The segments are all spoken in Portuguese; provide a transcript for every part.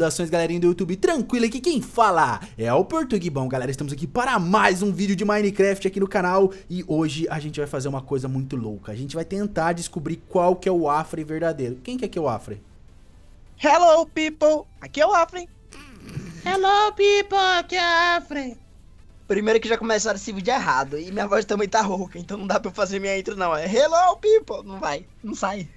Saudações galerinha do YouTube, tranquilo aqui quem fala é o Portuguibão Galera, estamos aqui para mais um vídeo de Minecraft aqui no canal E hoje a gente vai fazer uma coisa muito louca A gente vai tentar descobrir qual que é o Afre verdadeiro Quem que é que é o Afre? Hello people, aqui é o Afre Hello people, aqui é o Afre Primeiro que já começaram esse vídeo errado E minha voz também tá rouca, então não dá pra eu fazer minha intro não É hello people, não vai, não sai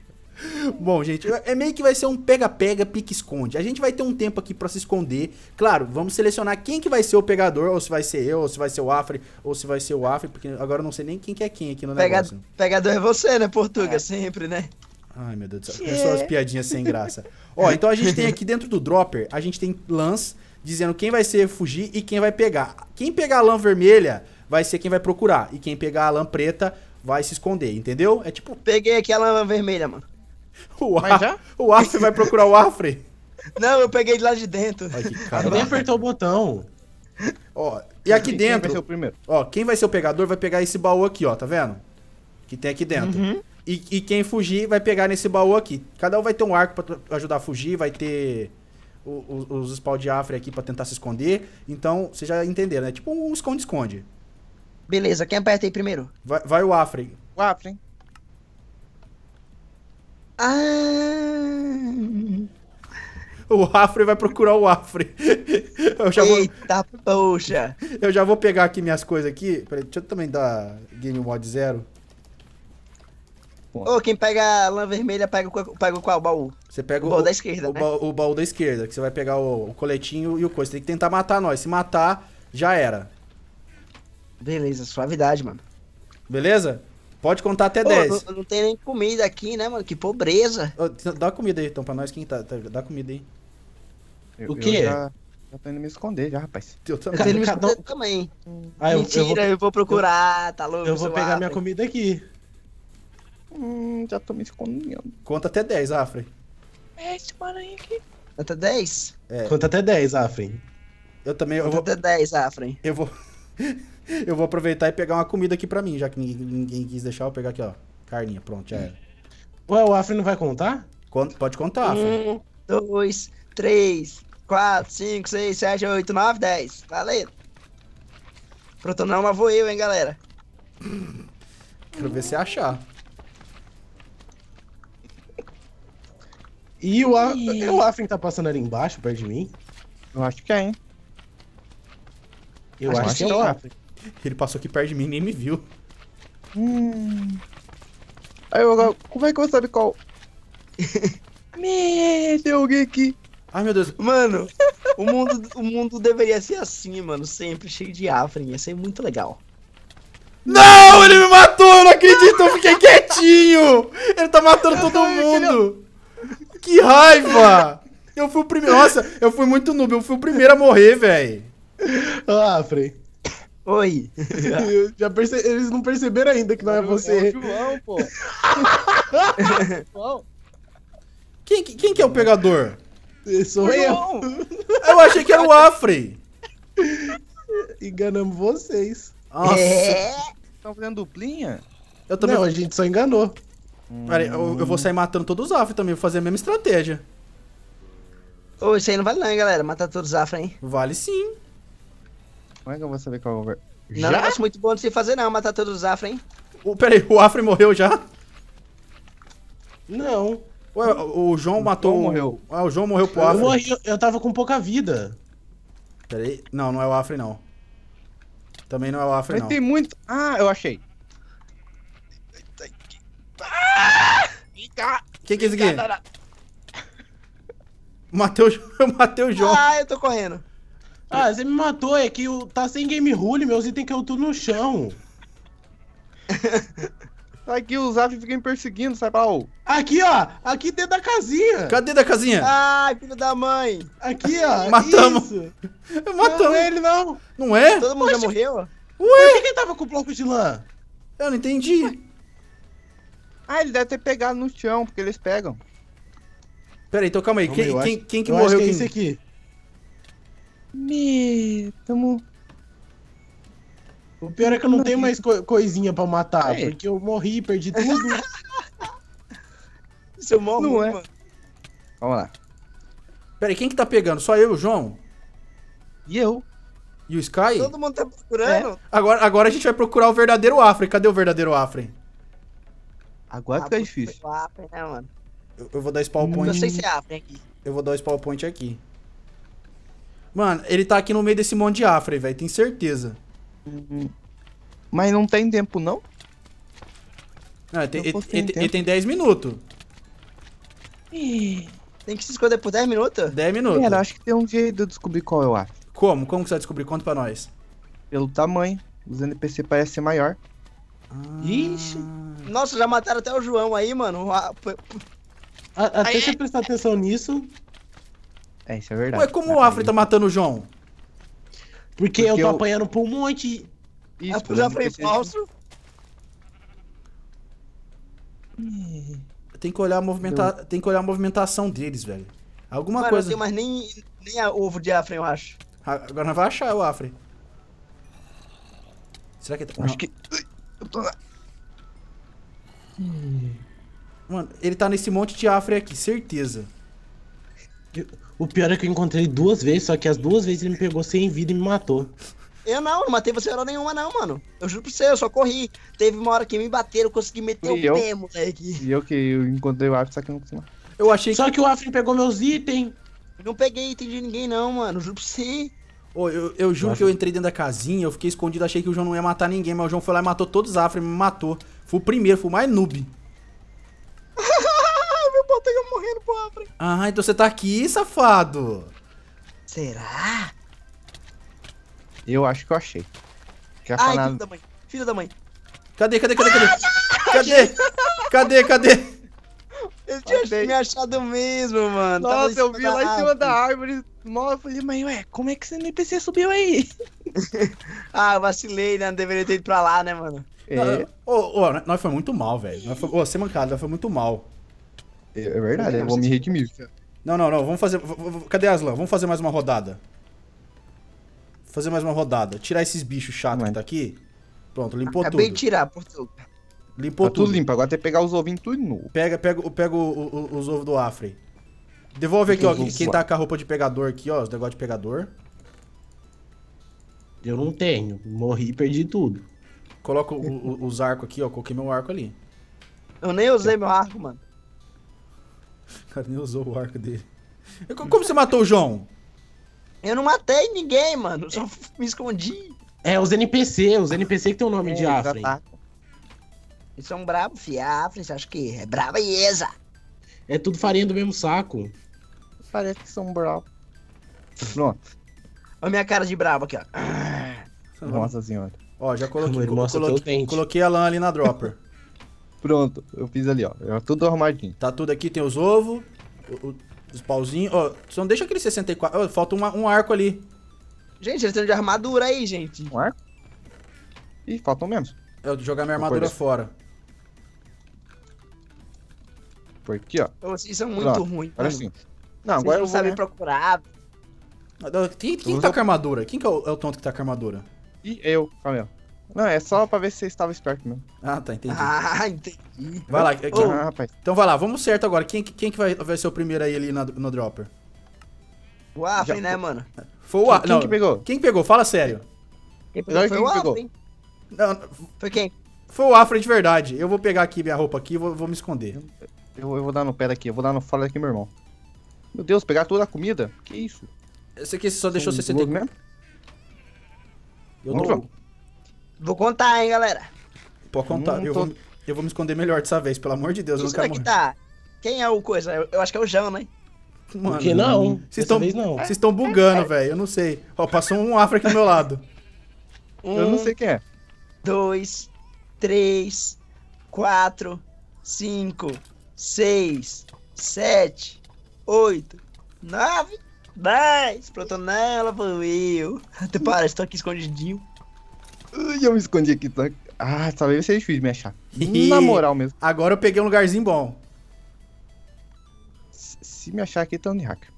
Bom, gente, é meio que vai ser um pega-pega, pique-esconde. A gente vai ter um tempo aqui para se esconder. Claro, vamos selecionar quem que vai ser o pegador, ou se vai ser eu, ou se vai ser o Afri, ou se vai ser o Afri, porque agora eu não sei nem quem que é quem aqui no Pega negócio. Pegador é você, né, Portuga? É. Sempre, né? Ai, meu Deus do céu. Só as é? piadinhas sem graça. Ó, então a gente tem aqui dentro do dropper, a gente tem lãs dizendo quem vai ser fugir e quem vai pegar. Quem pegar a lã vermelha vai ser quem vai procurar, e quem pegar a lã preta vai se esconder, entendeu? É tipo... Peguei aqui a lã vermelha, mano. O Mas já? O Afre vai procurar o Afre. Não, eu peguei de lá de dentro. Ai, que nem apertou o botão. Ó, e aqui dentro. Quem vai ser o primeiro? Ó, quem vai ser o pegador vai pegar esse baú aqui, ó, tá vendo? Que tem aqui dentro. Uhum. E, e, quem fugir vai pegar nesse baú aqui. Cada um vai ter um arco pra ajudar a fugir, vai ter os spawn de Afre aqui pra tentar se esconder. Então, vocês já entenderam, né? Tipo um esconde-esconde. Beleza, quem aperta aí primeiro? Vai, vai o Afre. O Afre, hein? Ah. O Afre vai procurar o Afre. Eu já Eita vou... poxa! Eu já vou pegar aqui minhas coisas aqui. Peraí, deixa eu também dar Game Mod Zero. Ô, oh, quem pega a lã vermelha pega, pega qual baú? Você pega o, o baú da esquerda, o, né? Baú, o baú da esquerda, que você vai pegar o, o coletinho e o coisa. Você tem que tentar matar nós. Se matar, já era. Beleza, suavidade, mano. Beleza? Pode contar até 10. Não, não, tem nem comida aqui, né, mano? Que pobreza. Ô, dá comida aí, então, pra nós quem tá. tá dá comida aí. Eu, o quê? Eu já, já tô indo me esconder já, rapaz. Eu tô indo me esconder também. Ah, eu, Mentira, eu vou, eu vou procurar, eu, tá louco? Eu vou pegar Afre. minha comida aqui. Hum, já tô me escondendo. Conta até 10, Afre. É esse maranhão aqui. Conta 10? É. Conta até 10, Afre. Eu também. Conta eu vou... até 10, Afre. Eu vou. eu vou aproveitar e pegar uma comida aqui pra mim, já que ninguém, ninguém quis deixar, eu vou pegar aqui, ó. Carninha, pronto, já era. Ué, o Afri não vai contar? Conta, pode contar, Afri. Um, dois, três, quatro, cinco, seis, sete, oito, nove, dez. Valeu. não, mas vou eu, hein, galera. Quero ver se achar. E o, Af... É o Afrin tá passando ali embaixo, perto de mim? Eu acho que é, hein? Eu acho, acho que, que é o Afrin. Ele passou aqui perto de mim e nem me viu. Hum. Aí eu agora, como é que eu sabe qual? Me, tem alguém aqui. Ai meu Deus. Mano, o mundo, o mundo deveria ser assim, mano. Sempre cheio de Afrin. Ia ser muito legal. Não, ele me matou, eu não acredito, eu fiquei quietinho. Ele tá matando todo mundo. Que raiva. Eu fui o primeiro. Nossa, eu fui muito noob, eu fui o primeiro a morrer, velho. Ah, Afrin. Oi. Já perce... Eles não perceberam ainda que não é você. É o João, pô. João. Quem, quem que é o pegador? Eu sou João. eu. Eu achei que era o Afre. Enganamos vocês. Nossa. Estão é. Tá fazendo duplinha? Eu também... Não, a gente só enganou. Hum. Pera, eu, eu, vou sair matando todos os Afrey também, vou fazer a mesma estratégia. Ô, isso aí não vale não, hein, galera, matar todos os Afrey, hein? Vale sim. Como é que eu vou saber qual é o Não, já? negócio muito bom de se fazer não, matar todos tá os Afren. hein? peraí, o Afren morreu já? Não. Ué, o João o matou... João morreu. Ah, o João morreu pro Afra. Eu morri, eu tava com pouca vida. Peraí, não, não é o Afren não. Também não é o Afren Mas não. tem muito... Ah, eu achei. Ah! Vem Quem que é esse aqui? Matei o... Eu matei o João. Ah, eu tô correndo. Ah, você me matou, é que tá sem game rule, meus itens que eu tô no chão. Tá aqui os aves fica me perseguindo, sai pra Aqui, ó. Aqui dentro da casinha. Cadê da casinha? Ai, filho da mãe. Aqui, ó. Matamos. Isso. Matamos. Não, é ele, não. Não é? Todo mundo Mas já morreu? Ué? Por que, ele tava com o bloco de lã? Eu não entendi. Ah, ele deve ter pegado no chão, porque eles pegam. Pera então calma aí. Quem, quem, quem, que eu morreu? Acho que é quem... esse aqui. Me. Tamo. O pior é que eu não tenho mais co coisinha pra matar, é. porque eu morri, perdi tudo. seu eu morro, não é. Vamos lá. Peraí, quem que tá pegando? Só eu, João? E eu. E o Sky? Todo mundo tá procurando. É. Agora, agora a gente vai procurar o verdadeiro Afren. Cadê o verdadeiro Afren? Agora tá ah, fica difícil. Afren, né, mano? Eu, eu, vou dar spawn hum. point. Eu não sei se é Afren aqui. Eu vou dar o spawn point aqui. Mano, ele tá aqui no meio desse monte de afra, velho. Tem certeza. Mas não tem tempo, não? Não, ele, tem, ele, ele tem 10 minutos. Tem que se esconder por 10 minutos? 10 minutos. Cara, acho que tem um jeito de eu descobrir qual eu acho. Como? Como que você vai descobrir? Conta pra nós. Pelo tamanho. Os NPC parecem ser maior. Ah. Ixi. Nossa, já mataram até o João aí, mano. Até se prestar atenção nisso, é, isso é verdade. Ué, como o Afri tá matando o João? Porque, Porque eu tô eu... apanhando por um monte. Isso, eu já falei falso. Tem que olhar a movimenta... tem que olhar movimentação deles, velho. Alguma Mano, coisa. Não tem mais nem, nem a ovo de Afre eu acho. Agora vai achar o Afre. Será que. tá? Acho que. Eu tô lá. Mano, ele tá nesse monte de Afre aqui, certeza. O pior é que eu encontrei duas vezes, só que as duas vezes ele me pegou sem vida e me matou. Eu não, não matei você hora nenhuma, não, mano. Eu juro pra você, eu só corri. Teve uma hora que me bateram, eu consegui meter e o pé, moleque. E eu que eu encontrei o Afrin, só que eu não consegui. Eu achei Só que, que o Afrin pegou meus itens. Eu não peguei item de ninguém, não, mano. Eu juro pra você. Oh, eu, eu juro Afrin. que eu entrei dentro da casinha, eu fiquei escondido, achei que o João não ia matar ninguém, mas o João foi lá e matou todos os Afrin, me matou. Fui o primeiro, fui o mais noob. Ah, então você tá aqui, safado. Será? Eu acho que eu achei. Quer Ai, falar... filho da mãe. Filho da mãe. Cadê, cadê, cadê, cadê? cadê? Cadê, cadê? Eu tinha me achado mesmo, mano. Nossa, eu vi lá em cima da árvore. Nossa, eu falei, mas ué, como é que esse NPC subiu aí? ah, vacilei, né? Não deveria ter ido pra lá, né, mano? É. Ah, ô, oh, oh, nós foi muito mal, velho. Nós foi... Oh, sem mancada, nós foi muito mal. É, é verdade, eu vou me redimir. Não, não, não. Vamos fazer. Cadê Aslan? Vamos fazer mais uma rodada. Fazer mais uma rodada. Tirar esses bichos chato que tá aqui. Pronto, limpou Acabei tudo. Acabei de tirar, portanto. Limpou tá tudo. tudo limpo. Agora tem que pegar os ovinhos tudo de novo. Pega, pega, pega o, o, os ovos do Afre. Devolve aqui, ó. Quem tá com a roupa de pegador aqui, ó. Os negócios de pegador. Eu não tenho. Morri e perdi tudo. Coloca os arcos aqui, ó. Coloquei meu arco ali. Eu nem usei meu arco, mano. O cara nem usou o arco dele. Como você matou o João? Eu não matei ninguém, mano. Só me escondi. É, os NPC, os NPC que tem o nome é, de Afren. Tá. Eles são bravos, fi. Afren, você acha que é brava e exa. É tudo farinha do mesmo saco. Parece que são bravos. Pronto. Olha a minha cara de bravo aqui, ó. Nossa senhora. Ó, já coloquei, Amor, coloquei, coloquei a lã ali na dropper. Pronto, eu fiz ali, ó. É tudo arrumadinho. Tá tudo aqui, tem os ovos, os pauzinhos. Ó, oh, não deixa aquele 64. Oh, falta uma, um arco ali. Gente, eles estão de armadura aí, gente. Um arco? Ih, faltam menos. É eu jogar minha armadura fora. Por aqui, ó. Vocês são muito Pronto. Não, agora não eu vou... sabem né? procurar. Quem, quem tá com armadura? Quem que é o, é o tonto que tá com armadura? E eu, Camel. Não, é só pra ver se você estava esperto mesmo. Ah, tá, entendi. Ah, entendi. Vai lá. Aqui. Oh. Ah, rapaz. Então vai lá, vamos certo agora. Quem, quem que vai, vai ser o primeiro aí ali na, no dropper? O Afre né, mano? Foi o Afre. Quem, quem que pegou? Quem pegou? Fala sério. Quem pegou? Não, foi quem o Afrin. Não, foi quem? Foi o Afre de verdade. Eu vou pegar aqui minha roupa aqui e vou, vou, me esconder. Eu, eu, vou dar no pé daqui, eu vou dar no fora daqui, meu irmão. Meu Deus, pegar toda a comida? Que isso? Esse aqui só deixou 64. Mesmo? Né? Eu tô... Vou contar, hein, galera. Pode contar. Hum, eu, vou, eu vou me esconder melhor dessa vez, pelo amor de Deus. Isso que tá. Quem é o coisa? Eu, eu acho que é o Jão, né? Mano, que não? Vocês estão bugando, velho. Eu não sei. Ó, passou um afro aqui do meu lado. Um, eu não sei quem é. Dois, três, quatro, cinco, seis, sete, oito, nove, dez. Pronto, não, ela foi eu. Até para, estou aqui escondidinho eu me escondi aqui. Tá? Ah, essa vez vai ser difícil de me achar. Na moral mesmo. Agora eu peguei um lugarzinho bom. Se, me achar aqui, tão de hacker.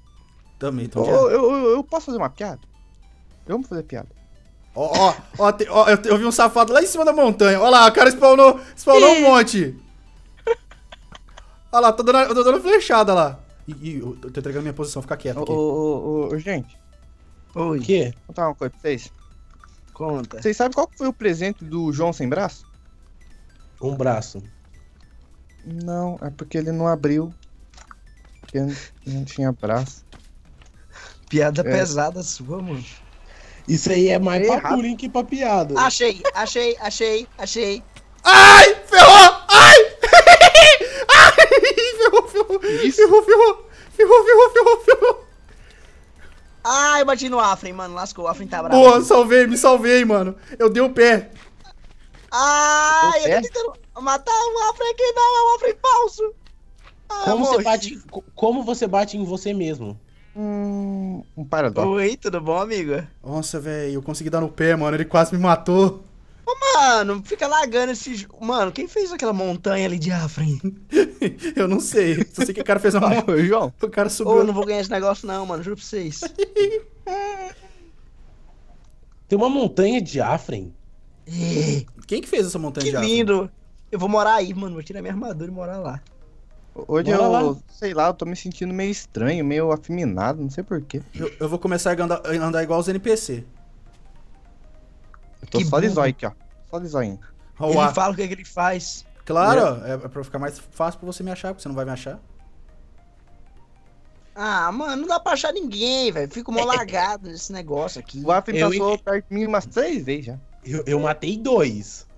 Também, tô eu, eu, eu, eu posso fazer uma piada? Eu vou fazer piada. Ó, ó, ó, eu, eu, vi um safado lá em cima da montanha. Ó lá, o cara spawnou, spawnou um monte. Ó lá, tô dando, eu tô dando flechada lá. Ih, eu tô entregando minha posição, fica quieto. Ô, ô, ô, gente. Oi. O quê? Vou contar uma coisa pra vocês. Conta. Vocês sabem qual foi o presente do João sem braço? Um braço. Não, é porque ele não abriu. Porque não tinha braço. Piada é. pesada sua, mano. Isso aí é mais pra purim que pra piada. Achei, achei, achei, achei. Ai, ferrou! Ai! Ai, ferrou, ferrou! Isso. Ferrou, ferrou! Ferrou, ferrou, ferrou, ferrou! Ah, eu bati no Afren, mano. Lascou, o Afren tá bravo. Boa, salvei, me salvei, mano. Eu dei o pé. Ah, eu pé? tô tentando matar o Afren aqui, não, é o Afren falso. Ah, como, você bate, como você bate em você mesmo? Hum, um paradoxo. Oi, tudo bom, amigo? Nossa, velho, eu consegui dar no pé, mano. Ele quase me matou. Ô, mano, fica lagando esses. Mano, quem fez aquela montanha ali de Afrin? eu não sei. Só sei que o cara fez uma. Ô, João. O cara subiu. Ô, eu não vou ganhar esse negócio, não, mano. Juro pra vocês. Tem uma montanha de Afrin. É. Quem que fez essa montanha que de Afrin? Que lindo. Eu vou morar aí, mano. Vou tirar minha armadura e morar lá. Hoje Bora eu, lá. sei lá, eu tô me sentindo meio estranho, meio afeminado, não sei porquê. Eu, eu vou começar a andar, andar igual os NPC. Eu tô que só de zóio aqui, ó. Só de zóio. Oh, ele fala o que, é que ele faz. Claro, é. é pra ficar mais fácil pra você me achar, porque você não vai me achar. Ah, mano, não dá pra achar ninguém, velho. Fico mó lagado nesse negócio aqui. O Afim passou perto de mim umas três vezes já. Eu, eu matei dois.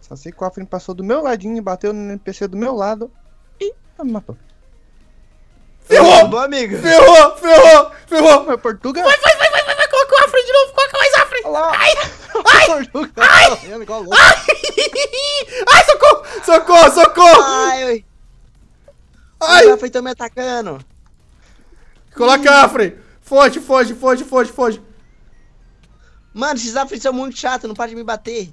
Só sei que o Afim passou do meu ladinho, bateu no NPC do meu lado e me matou. Ferrou! Ferrou, amigo! Ferrou, ferrou, ferrou! Meu Portugal! Vai, vai, vai, vai! Afra de novo, coloca mais Afra. Ai, ai, ai, ai, socorro, socorro, socorro. Ai, ai. O Afra tá me atacando. Coloca hum. Foge, foge, foge, foge, foge. Mano, esses aflitos são muito chato, não para de me bater.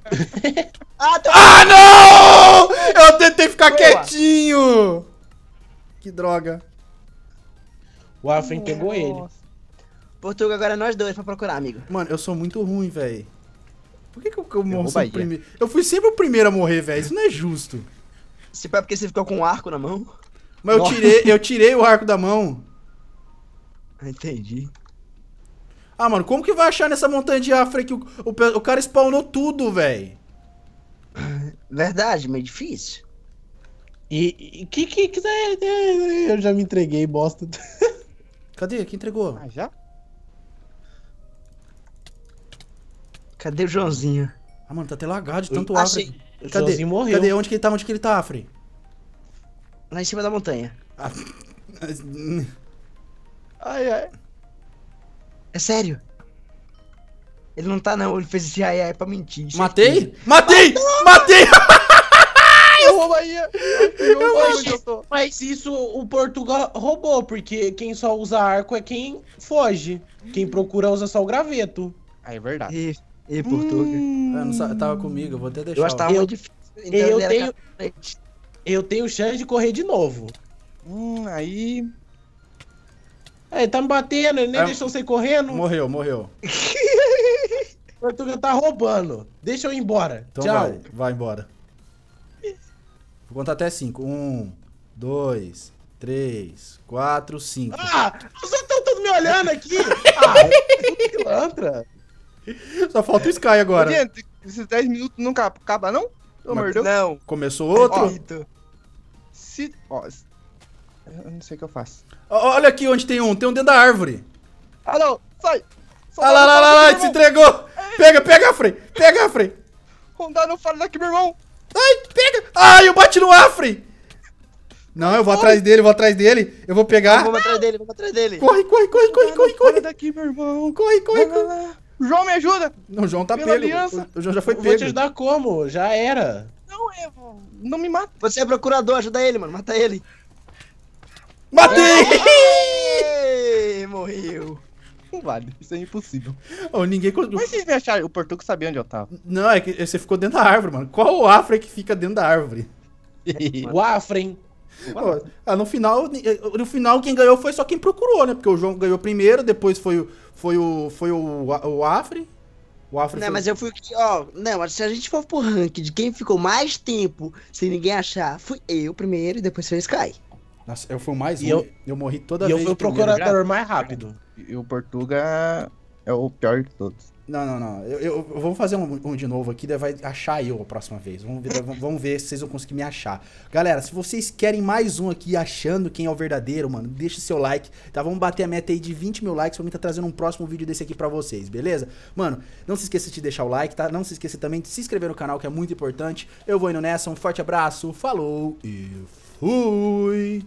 ah, tô... ah, não! Eu tentei ficar Boa. quietinho! Que droga. O Afrin pegou ele. Portugal, agora é nós dois pra procurar, amigo. Mano, eu sou muito ruim, velho. Por que, que eu, eu morro sempre primeiro? Eu fui sempre o primeiro a morrer, velho. Isso não é justo. Se pá, porque você ficou com um arco na mão? Mas eu tirei, eu tirei o arco da mão. Ah, entendi. Ah, mano, como que vai achar nessa montanha de África que o, o, o cara spawnou tudo, velho? Verdade, mas é difícil. E, e que, que né, né, né, eu já me entreguei, bosta. Cadê? quem entregou? Ah, já? Cadê o Joãozinho? Ah, mano, tá até lagado de tanto ah, Afre. O Cadê? Joãozinho morreu. Cadê? Onde que ele tá? Onde que ele tá, Afre? Lá em cima da montanha. Ah. Ai, ai. É sério? Ele não tá, não. Ele fez esse ai, ai pra mentir. Matei? Matei! Ah, Matei! Eu aí. Eu mas, mas isso o Portugal roubou, porque quem só usa arco é quem foge. Quem procura usa só o graveto. Aí ah, é verdade. Isso. E Portuga. Hum... Eu ah, não tava comigo, eu vou até deixar. Eu acho eu... difícil. Então eu, tenho... eu tenho chance de correr de novo. Hum, aí. É, ele tá me batendo, ele nem é... deixou você correndo. Morreu, morreu. Portuga tá roubando. Deixa eu ir embora. Então Tchau. Vai, vai embora. Vou contar até cinco. Um, dois, três, quatro, cinco. Ah! Vocês estão todos me olhando aqui! ah, pilantra! Só falta o Sky agora. Gente, esses 10 minutos não acaba, não? Deus. Não. Começou outro? Ó, se. Ó, eu não sei o que eu faço. Olha aqui onde tem um. Tem um dentro da árvore. Ah, não. Sai. Só ah lá, lá, lá, lá. Se entregou. Ei. Pega, pega, Frei. Pega, Frei. Rondar não fala daqui, meu irmão. Ai, pega. Ai, eu bati no Afre. Não, eu vou atrás dele, vou atrás dele. Eu vou pegar. Vamos atrás dele, vamos atrás dele. Corre, corre, corre, corre, corre, corre. daqui, meu irmão. Corre, corre, corre. João, me ajuda! Não, o João tá pela pego. O, o João já foi eu pego. Vou te ajudar como? Já era. Não, eu, não me mata. Você é procurador, ajuda ele, mano. Mata ele. Matei! Aê, morreu. Não vale, isso é impossível. Oh, ninguém... Mas vocês me acharam, o português sabia onde eu tava. Não, é que você ficou dentro da árvore, mano. Qual o Afra que fica dentro da árvore? o Afren. Ah, no final, eh, no final quem ganhou foi só quem procurou, né? Porque o João ganhou primeiro, depois foi o foi o foi o, o Afri. O Afri não, foi... mas eu fui ó, não, se a gente for pro ranking de quem ficou mais tempo sem ninguém achar, fui eu primeiro e depois foi o Sky. Nossa, eu fui o mais ruim. Eu, eu morri toda e vez. E eu fui o procurador mais rápido. E o Portuga é o pior de todos. Não, não, não. Eu, eu vou fazer um, um, de novo aqui, daí vai achar eu a próxima vez. Vamos ver, vamos ver se vocês vão conseguir me achar. Galera, se vocês querem mais um aqui achando quem é o verdadeiro, mano, deixa o seu like, tá? Vamos bater a meta aí de 20 mil likes pra mim tá trazendo um próximo vídeo desse aqui pra vocês, beleza? Mano, não se esqueça de deixar o like, tá? Não se esqueça também de se inscrever no canal, que é muito importante. Eu vou indo nessa, um forte abraço, falou e fui!